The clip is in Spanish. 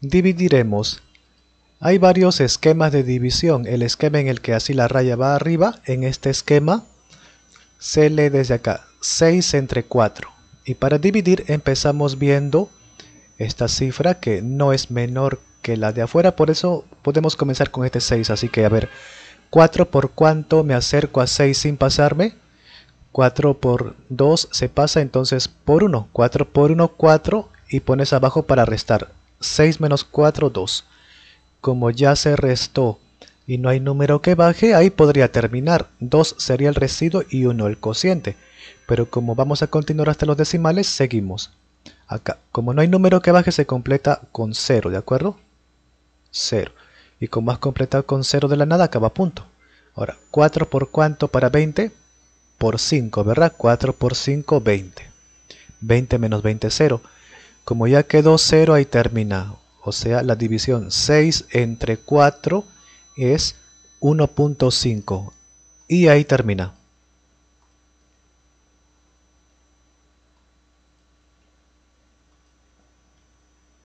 Dividiremos. Hay varios esquemas de división. El esquema en el que así la raya va arriba, en este esquema, se lee desde acá, 6 entre 4. Y para dividir empezamos viendo esta cifra que no es menor que la de afuera, por eso podemos comenzar con este 6. Así que a ver, 4 por cuánto me acerco a 6 sin pasarme. 4 por 2 se pasa entonces por 1. 4 por 1, 4 y pones abajo para restar. 6 menos 4, 2. Como ya se restó y no hay número que baje, ahí podría terminar. 2 sería el residuo y 1 el cociente. Pero como vamos a continuar hasta los decimales, seguimos. Acá, como no hay número que baje, se completa con 0, ¿de acuerdo? 0. Y como has completado con 0 de la nada, acaba punto. Ahora, 4 por cuánto para 20? Por 5, ¿verdad? 4 por 5, 20. 20 menos 20 0. Como ya quedó 0, ahí termina. O sea, la división 6 entre 4 es 1.5. Y ahí termina.